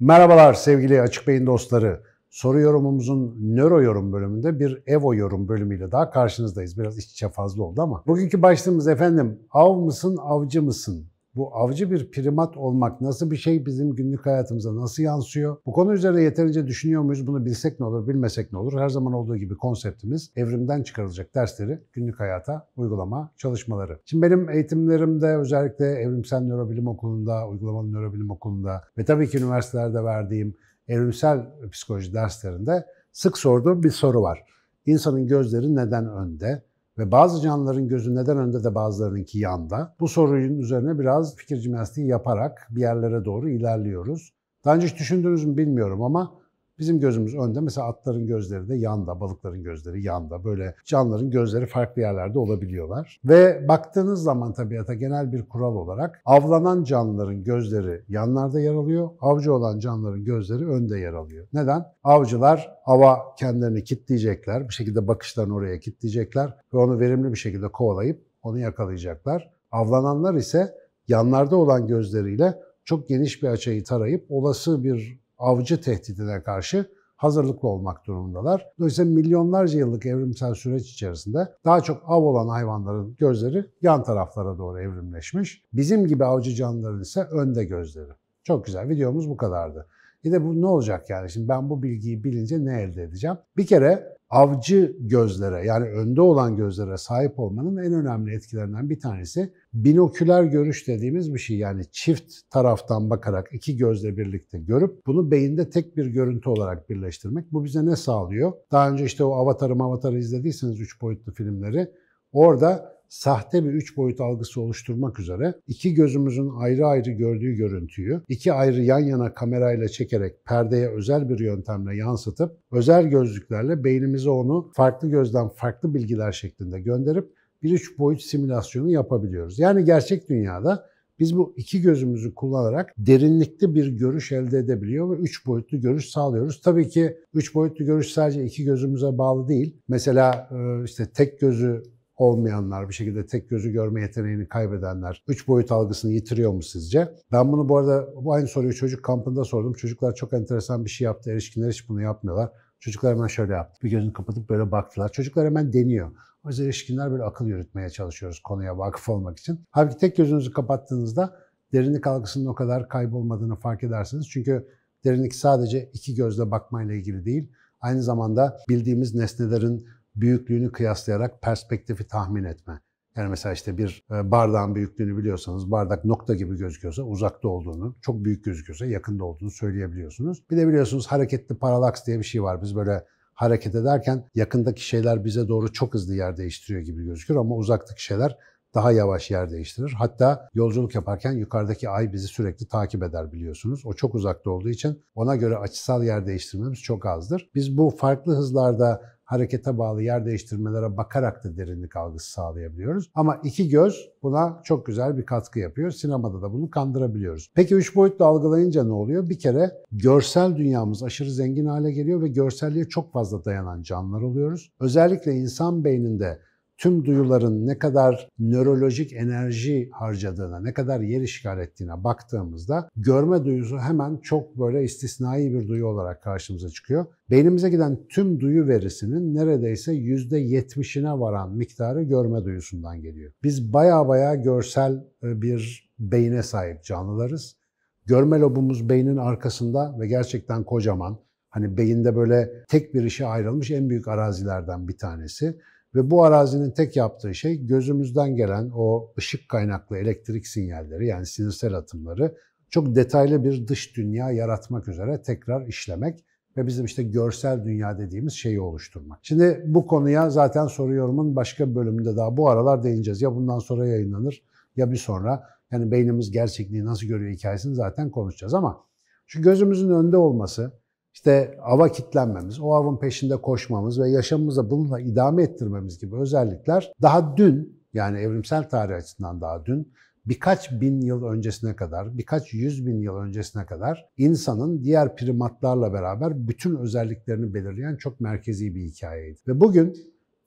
Merhabalar sevgili Açık Beyin dostları. Soru yorumumuzun nöro yorum bölümünde bir evo yorum bölümüyle daha karşınızdayız. Biraz iç içe fazla oldu ama. Bugünkü başlığımız efendim av mısın avcı mısın? bu avcı bir primat olmak nasıl bir şey bizim günlük hayatımıza nasıl yansıyor? Bu konu üzerine yeterince düşünüyor muyuz? Bunu bilsek ne olur, bilmesek ne olur? Her zaman olduğu gibi konseptimiz evrimden çıkarılacak dersleri günlük hayata uygulama çalışmaları. Şimdi benim eğitimlerimde özellikle Evrimsel Nörobilim Okulu'nda, Uygulamalı Nörobilim Okulu'nda ve tabii ki üniversitelerde verdiğim evrimsel psikoloji derslerinde sık sorduğum bir soru var. İnsanın gözleri neden önde? ve bazı canlıların gözü neden önde de bazılarınınki yanda. Bu sorunun üzerine biraz fikir cimnastiği yaparak bir yerlere doğru ilerliyoruz. Daha önce hiç düşündünüz mü bilmiyorum ama Bizim gözümüz önde. Mesela atların gözleri de yanda, balıkların gözleri yanda. Böyle canlıların gözleri farklı yerlerde olabiliyorlar. Ve baktığınız zaman tabiata genel bir kural olarak avlanan canlıların gözleri yanlarda yer alıyor. Avcı olan canlıların gözleri önde yer alıyor. Neden? Avcılar ava kendilerini kitleyecekler. Bir şekilde bakışlarını oraya kitleyecekler ve onu verimli bir şekilde kovalayıp onu yakalayacaklar. Avlananlar ise yanlarda olan gözleriyle çok geniş bir açıyı tarayıp olası bir avcı tehdidine karşı hazırlıklı olmak durumundalar. Dolayısıyla milyonlarca yıllık evrimsel süreç içerisinde daha çok av olan hayvanların gözleri yan taraflara doğru evrimleşmiş. Bizim gibi avcı canlıların ise önde gözleri. Çok güzel videomuz bu kadardı. Bir de bu ne olacak yani? Şimdi ben bu bilgiyi bilince ne elde edeceğim? Bir kere avcı gözlere yani önde olan gözlere sahip olmanın en önemli etkilerinden bir tanesi binoküler görüş dediğimiz bir şey. Yani çift taraftan bakarak iki gözle birlikte görüp bunu beyinde tek bir görüntü olarak birleştirmek. Bu bize ne sağlıyor? Daha önce işte o avatarı avatarı izlediyseniz üç boyutlu filmleri orada sahte bir üç boyut algısı oluşturmak üzere iki gözümüzün ayrı ayrı gördüğü görüntüyü iki ayrı yan yana kamerayla çekerek perdeye özel bir yöntemle yansıtıp özel gözlüklerle beynimize onu farklı gözden farklı bilgiler şeklinde gönderip bir üç boyut simülasyonu yapabiliyoruz. Yani gerçek dünyada biz bu iki gözümüzü kullanarak derinlikli bir görüş elde edebiliyor ve üç boyutlu görüş sağlıyoruz. Tabii ki üç boyutlu görüş sadece iki gözümüze bağlı değil. Mesela e, işte tek gözü olmayanlar, bir şekilde tek gözü görme yeteneğini kaybedenler üç boyut algısını yitiriyor mu sizce? Ben bunu bu arada bu aynı soruyu çocuk kampında sordum. Çocuklar çok enteresan bir şey yaptı. Erişkinler hiç bunu yapmıyorlar. Çocuklar hemen şöyle yaptı. Bir gözünü kapatıp böyle baktılar. Çocuklar hemen deniyor. O yüzden erişkinler böyle akıl yürütmeye çalışıyoruz konuya vakıf olmak için. Halbuki tek gözünüzü kapattığınızda derinlik algısının o kadar kaybolmadığını fark edersiniz. Çünkü derinlik sadece iki gözle bakmayla ilgili değil. Aynı zamanda bildiğimiz nesnelerin büyüklüğünü kıyaslayarak perspektifi tahmin etme. Yani mesela işte bir e, bardağın büyüklüğünü biliyorsanız bardak nokta gibi gözüküyorsa uzakta olduğunu, çok büyük gözüküyorsa yakında olduğunu söyleyebiliyorsunuz. Bir de biliyorsunuz hareketli paralaks diye bir şey var. Biz böyle hareket ederken yakındaki şeyler bize doğru çok hızlı yer değiştiriyor gibi gözükür ama uzaktaki şeyler daha yavaş yer değiştirir. Hatta yolculuk yaparken yukarıdaki ay bizi sürekli takip eder biliyorsunuz. O çok uzakta olduğu için ona göre açısal yer değiştirmemiz çok azdır. Biz bu farklı hızlarda harekete bağlı yer değiştirmelere bakarak da derinlik algısı sağlayabiliyoruz. Ama iki göz buna çok güzel bir katkı yapıyor. Sinemada da bunu kandırabiliyoruz. Peki üç boyutlu algılayınca ne oluyor? Bir kere görsel dünyamız aşırı zengin hale geliyor ve görselliğe çok fazla dayanan canlılar oluyoruz. Özellikle insan beyninde tüm duyuların ne kadar nörolojik enerji harcadığına, ne kadar yer işgal ettiğine baktığımızda görme duyusu hemen çok böyle istisnai bir duyu olarak karşımıza çıkıyor. Beynimize giden tüm duyu verisinin neredeyse yüzde yetmişine varan miktarı görme duyusundan geliyor. Biz baya baya görsel e, bir beyine sahip canlılarız. Görme lobumuz beynin arkasında ve gerçekten kocaman. Hani beyinde böyle tek bir işe ayrılmış en büyük arazilerden bir tanesi. Ve bu arazinin tek yaptığı şey gözümüzden gelen o ışık kaynaklı elektrik sinyalleri yani sinirsel atımları çok detaylı bir dış dünya yaratmak üzere tekrar işlemek ve bizim işte görsel dünya dediğimiz şeyi oluşturmak. Şimdi bu konuya zaten soru yorumun başka bölümünde daha bu aralar değineceğiz. Ya bundan sonra yayınlanır ya bir sonra. Yani beynimiz gerçekliği nasıl görüyor hikayesini zaten konuşacağız ama şu gözümüzün önünde olması işte ava kitlenmemiz, o avın peşinde koşmamız ve yaşamımıza bununla idame ettirmemiz gibi özellikler daha dün yani evrimsel tarih açısından daha dün birkaç bin yıl öncesine kadar, birkaç yüz bin yıl öncesine kadar insanın diğer primatlarla beraber bütün özelliklerini belirleyen çok merkezi bir hikayeydi. Ve bugün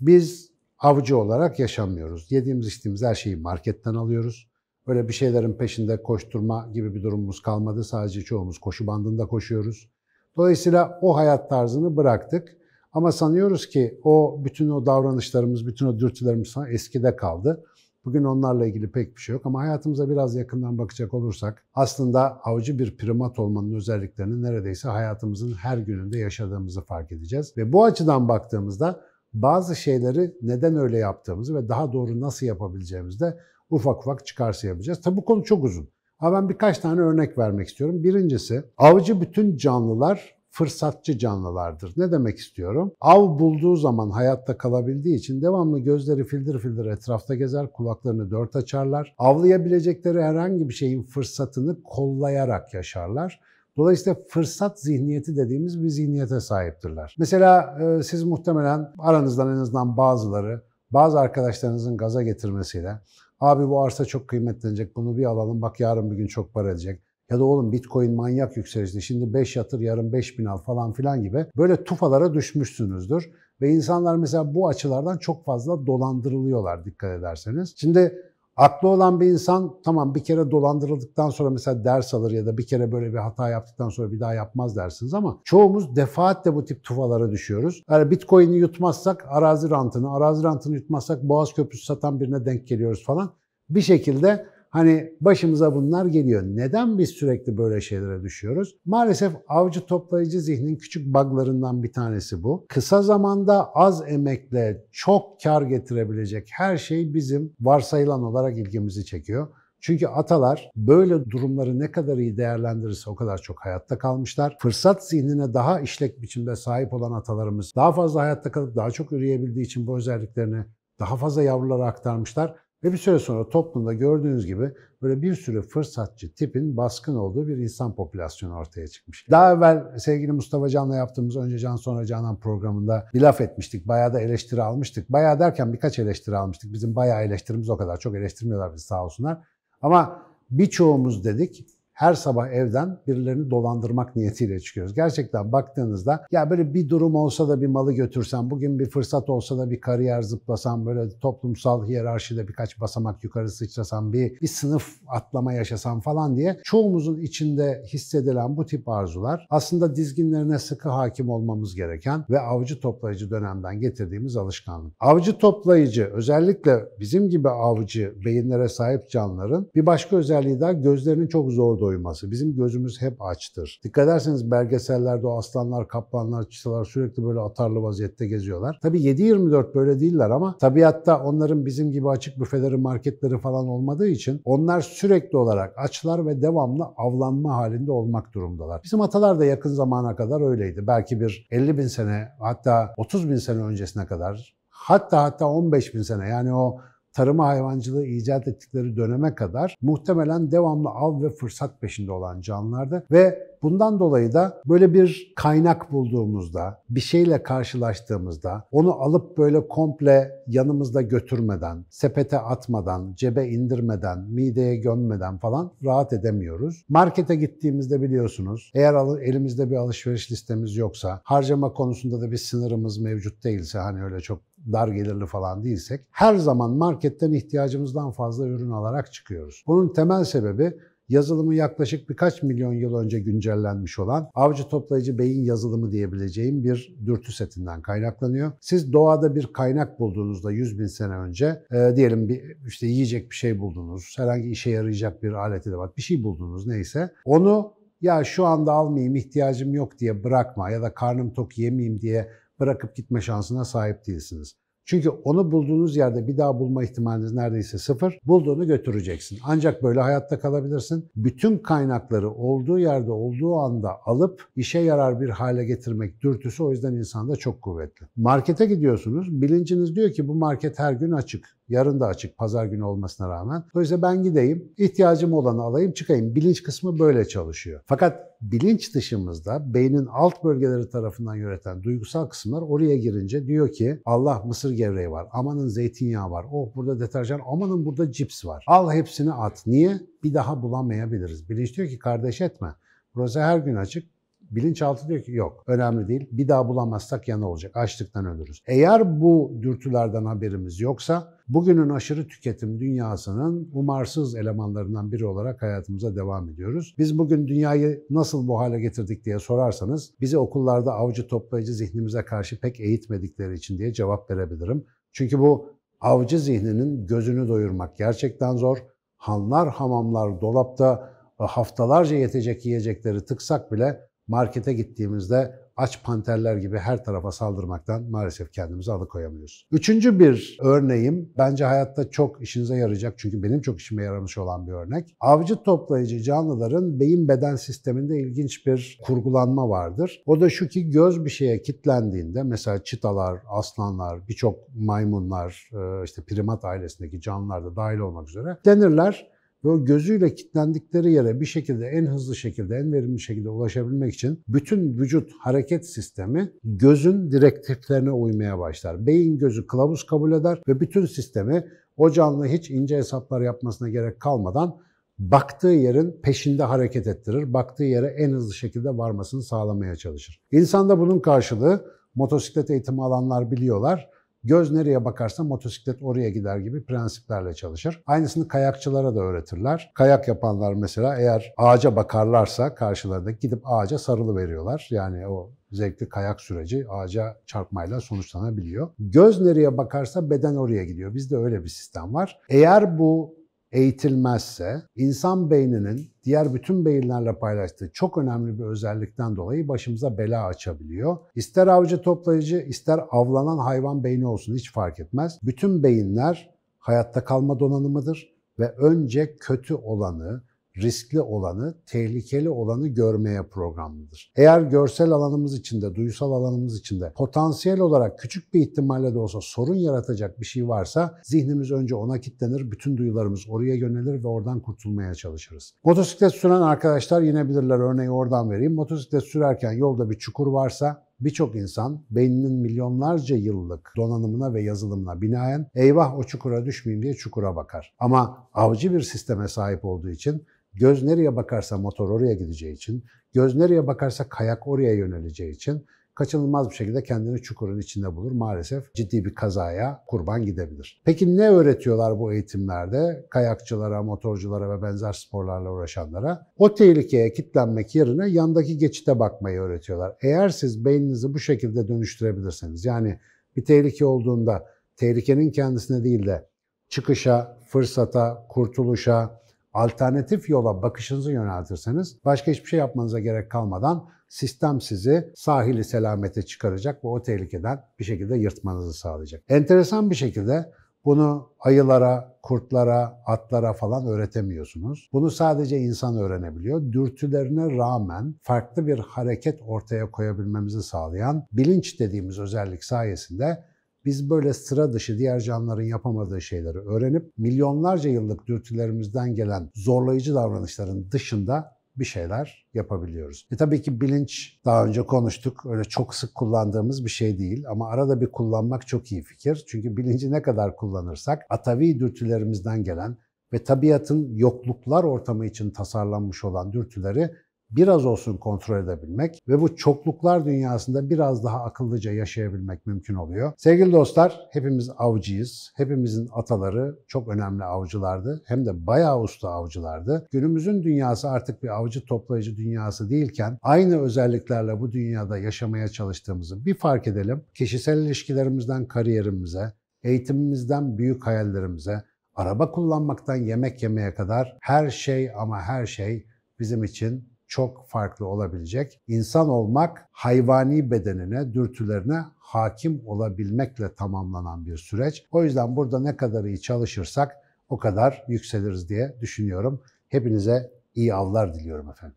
biz avcı olarak yaşamıyoruz. Yediğimiz içtiğimiz her şeyi marketten alıyoruz. Böyle bir şeylerin peşinde koşturma gibi bir durumumuz kalmadı. Sadece çoğumuz koşu bandında koşuyoruz. Dolayısıyla o hayat tarzını bıraktık. Ama sanıyoruz ki o bütün o davranışlarımız, bütün o dürtülerimiz falan eskide kaldı. Bugün onlarla ilgili pek bir şey yok ama hayatımıza biraz yakından bakacak olursak aslında avcı bir primat olmanın özelliklerini neredeyse hayatımızın her gününde yaşadığımızı fark edeceğiz. Ve bu açıdan baktığımızda bazı şeyleri neden öyle yaptığımızı ve daha doğru nasıl yapabileceğimizi de ufak ufak çıkarsayabileceğiz. Tabi bu konu çok uzun. Ha ben birkaç tane örnek vermek istiyorum. Birincisi avcı bütün canlılar fırsatçı canlılardır. Ne demek istiyorum? Av bulduğu zaman hayatta kalabildiği için devamlı gözleri fildir fildir etrafta gezer, kulaklarını dört açarlar. Avlayabilecekleri herhangi bir şeyin fırsatını kollayarak yaşarlar. Dolayısıyla fırsat zihniyeti dediğimiz bir zihniyete sahiptirler. Mesela e, siz muhtemelen aranızdan en azından bazıları bazı arkadaşlarınızın gaza getirmesiyle Abi bu arsa çok kıymetlenecek bunu bir alalım bak yarın bir gün çok para edecek. Ya da oğlum bitcoin manyak yükselişte şimdi 5 yatır yarın 5 bin al falan filan gibi böyle tufalara düşmüşsünüzdür. Ve insanlar mesela bu açılardan çok fazla dolandırılıyorlar dikkat ederseniz. Şimdi Aklı olan bir insan tamam bir kere dolandırıldıktan sonra mesela ders alır ya da bir kere böyle bir hata yaptıktan sonra bir daha yapmaz dersiniz ama çoğumuz defaatle bu tip tufalara düşüyoruz. Yani Bitcoin'i yutmazsak arazi rantını, arazi rantını yutmazsak Boğaz Köprüsü satan birine denk geliyoruz falan. Bir şekilde Hani başımıza bunlar geliyor. Neden biz sürekli böyle şeylere düşüyoruz? Maalesef avcı toplayıcı zihnin küçük buglarından bir tanesi bu. Kısa zamanda az emekle çok kar getirebilecek her şey bizim varsayılan olarak ilgimizi çekiyor. Çünkü atalar böyle durumları ne kadar iyi değerlendirirse o kadar çok hayatta kalmışlar. Fırsat zihnine daha işlek biçimde sahip olan atalarımız daha fazla hayatta kalıp daha çok üreyebildiği için bu özelliklerini daha fazla yavrulara aktarmışlar ve bir süre sonra toplumda gördüğünüz gibi böyle bir sürü fırsatçı tipin baskın olduğu bir insan popülasyonu ortaya çıkmış. Daha evvel sevgili Mustafa Can'la yaptığımız Önce Can Sonra Canan programında bir laf etmiştik. Bayağı da eleştiri almıştık. Bayağı derken birkaç eleştiri almıştık. Bizim bayağı eleştirimiz o kadar. Çok eleştirmiyorlar bizi sağ olsunlar. Ama birçoğumuz dedik her sabah evden birilerini dolandırmak niyetiyle çıkıyoruz. Gerçekten baktığınızda ya böyle bir durum olsa da bir malı götürsem, bugün bir fırsat olsa da bir kariyer zıplasam, böyle toplumsal hiyerarşide birkaç basamak yukarı sıçrasam, bir, bir sınıf atlama yaşasam falan diye çoğumuzun içinde hissedilen bu tip arzular aslında dizginlerine sıkı hakim olmamız gereken ve avcı toplayıcı dönemden getirdiğimiz alışkanlık. Avcı toplayıcı özellikle bizim gibi avcı beyinlere sahip canlıların bir başka özelliği daha gözlerinin çok zordu doyması. Bizim gözümüz hep açtır. Dikkat ederseniz belgesellerde o aslanlar, kaplanlar, çıtalar sürekli böyle atarlı vaziyette geziyorlar. Tabii 7-24 böyle değiller ama tabiatta onların bizim gibi açık büfeleri, marketleri falan olmadığı için onlar sürekli olarak açlar ve devamlı avlanma halinde olmak durumdalar. Bizim atalar da yakın zamana kadar öyleydi. Belki bir 50 bin sene hatta 30 bin sene öncesine kadar hatta hatta 15 bin sene yani o tarıma hayvancılığı icat ettikleri döneme kadar muhtemelen devamlı av ve fırsat peşinde olan canlılardı ve bundan dolayı da böyle bir kaynak bulduğumuzda, bir şeyle karşılaştığımızda onu alıp böyle komple yanımızda götürmeden, sepete atmadan, cebe indirmeden, mideye gömmeden falan rahat edemiyoruz. Markete gittiğimizde biliyorsunuz eğer elimizde bir alışveriş listemiz yoksa, harcama konusunda da bir sınırımız mevcut değilse hani öyle çok dar gelirli falan değilsek her zaman marketten ihtiyacımızdan fazla ürün alarak çıkıyoruz. Bunun temel sebebi yazılımı yaklaşık birkaç milyon yıl önce güncellenmiş olan avcı toplayıcı beyin yazılımı diyebileceğim bir dürtü setinden kaynaklanıyor. Siz doğada bir kaynak bulduğunuzda 100 bin sene önce e, diyelim bir işte yiyecek bir şey buldunuz, herhangi işe yarayacak bir alet edevat bir şey buldunuz neyse onu ya şu anda almayayım ihtiyacım yok diye bırakma ya da karnım tok yemeyeyim diye bırakıp gitme şansına sahip değilsiniz. Çünkü onu bulduğunuz yerde bir daha bulma ihtimaliniz neredeyse sıfır. Bulduğunu götüreceksin. Ancak böyle hayatta kalabilirsin. Bütün kaynakları olduğu yerde olduğu anda alıp işe yarar bir hale getirmek dürtüsü o yüzden insanda çok kuvvetli. Markete gidiyorsunuz. Bilinciniz diyor ki bu market her gün açık. Yarın da açık pazar günü olmasına rağmen. Dolayısıyla ben gideyim, ihtiyacım olanı alayım, çıkayım. Bilinç kısmı böyle çalışıyor. Fakat bilinç dışımızda beynin alt bölgeleri tarafından yöneten duygusal kısımlar oraya girince diyor ki Allah mısır gevreği var, amanın zeytinyağı var, oh burada deterjan, amanın burada cips var. Al hepsini at. Niye? Bir daha bulamayabiliriz. Bilinç diyor ki kardeş etme. Burası her gün açık. Bilinçaltı diyor ki yok önemli değil bir daha bulamazsak yana olacak açlıktan ölürüz. Eğer bu dürtülerden haberimiz yoksa bugünün aşırı tüketim dünyasının umarsız elemanlarından biri olarak hayatımıza devam ediyoruz. Biz bugün dünyayı nasıl bu hale getirdik diye sorarsanız bizi okullarda avcı toplayıcı zihnimize karşı pek eğitmedikleri için diye cevap verebilirim. Çünkü bu avcı zihninin gözünü doyurmak gerçekten zor. Hanlar, hamamlar, dolapta e, haftalarca yetecek yiyecekleri tıksak bile markete gittiğimizde aç panterler gibi her tarafa saldırmaktan maalesef kendimizi alıkoyamıyoruz. Üçüncü bir örneğim bence hayatta çok işinize yarayacak çünkü benim çok işime yaramış olan bir örnek. Avcı toplayıcı canlıların beyin beden sisteminde ilginç bir kurgulanma vardır. O da şu ki göz bir şeye kitlendiğinde mesela çitalar, aslanlar, birçok maymunlar, e, işte primat ailesindeki canlılar da dahil olmak üzere denirler ve o gözüyle kilitlendikleri yere bir şekilde en hızlı şekilde, en verimli şekilde ulaşabilmek için bütün vücut hareket sistemi gözün direktiflerine uymaya başlar. Beyin gözü kılavuz kabul eder ve bütün sistemi o canlı hiç ince hesaplar yapmasına gerek kalmadan baktığı yerin peşinde hareket ettirir. Baktığı yere en hızlı şekilde varmasını sağlamaya çalışır. İnsanda bunun karşılığı motosiklet eğitimi alanlar biliyorlar. Göz nereye bakarsa motosiklet oraya gider gibi prensiplerle çalışır. Aynısını kayakçılara da öğretirler. Kayak yapanlar mesela eğer ağaca bakarlarsa karşılarındaki gidip ağaca sarılı veriyorlar. Yani o zevkli kayak süreci ağaca çarpmayla sonuçlanabiliyor. Göz nereye bakarsa beden oraya gidiyor. Bizde öyle bir sistem var. Eğer bu eğitilmezse insan beyninin diğer bütün beyinlerle paylaştığı çok önemli bir özellikten dolayı başımıza bela açabiliyor. İster avcı toplayıcı, ister avlanan hayvan beyni olsun hiç fark etmez. Bütün beyinler hayatta kalma donanımıdır ve önce kötü olanı, riskli olanı, tehlikeli olanı görmeye programlıdır. Eğer görsel alanımız içinde, duysal alanımız içinde potansiyel olarak küçük bir ihtimalle de olsa sorun yaratacak bir şey varsa zihnimiz önce ona kilitlenir, bütün duyularımız oraya yönelir ve oradan kurtulmaya çalışırız. Motosiklet süren arkadaşlar yine bilirler örneği oradan vereyim. Motosiklet sürerken yolda bir çukur varsa birçok insan beyninin milyonlarca yıllık donanımına ve yazılımına binaen eyvah o çukura düşmeyeyim diye çukura bakar. Ama avcı bir sisteme sahip olduğu için göz nereye bakarsa motor oraya gideceği için, göz nereye bakarsa kayak oraya yöneleceği için kaçınılmaz bir şekilde kendini çukurun içinde bulur. Maalesef ciddi bir kazaya kurban gidebilir. Peki ne öğretiyorlar bu eğitimlerde kayakçılara, motorculara ve benzer sporlarla uğraşanlara? O tehlikeye kitlenmek yerine yandaki geçite bakmayı öğretiyorlar. Eğer siz beyninizi bu şekilde dönüştürebilirseniz yani bir tehlike olduğunda tehlikenin kendisine değil de çıkışa, fırsata, kurtuluşa, alternatif yola bakışınızı yöneltirseniz başka hiçbir şey yapmanıza gerek kalmadan sistem sizi sahili selamete çıkaracak ve o tehlikeden bir şekilde yırtmanızı sağlayacak. Enteresan bir şekilde bunu ayılara, kurtlara, atlara falan öğretemiyorsunuz. Bunu sadece insan öğrenebiliyor. Dürtülerine rağmen farklı bir hareket ortaya koyabilmemizi sağlayan bilinç dediğimiz özellik sayesinde biz böyle sıra dışı diğer canlıların yapamadığı şeyleri öğrenip milyonlarca yıllık dürtülerimizden gelen zorlayıcı davranışların dışında bir şeyler yapabiliyoruz. E tabii ki bilinç daha önce konuştuk. Öyle çok sık kullandığımız bir şey değil ama arada bir kullanmak çok iyi fikir. Çünkü bilinci ne kadar kullanırsak atavi dürtülerimizden gelen ve tabiatın yokluklar ortamı için tasarlanmış olan dürtüleri biraz olsun kontrol edebilmek ve bu çokluklar dünyasında biraz daha akıllıca yaşayabilmek mümkün oluyor. Sevgili dostlar, hepimiz avcıyız. Hepimizin ataları çok önemli avcılardı. Hem de bayağı usta avcılardı. Günümüzün dünyası artık bir avcı toplayıcı dünyası değilken aynı özelliklerle bu dünyada yaşamaya çalıştığımızı bir fark edelim. Kişisel ilişkilerimizden kariyerimize, eğitimimizden büyük hayallerimize, araba kullanmaktan yemek yemeye kadar her şey ama her şey bizim için çok farklı olabilecek. İnsan olmak hayvani bedenine, dürtülerine hakim olabilmekle tamamlanan bir süreç. O yüzden burada ne kadar iyi çalışırsak o kadar yükseliriz diye düşünüyorum. Hepinize iyi avlar diliyorum efendim.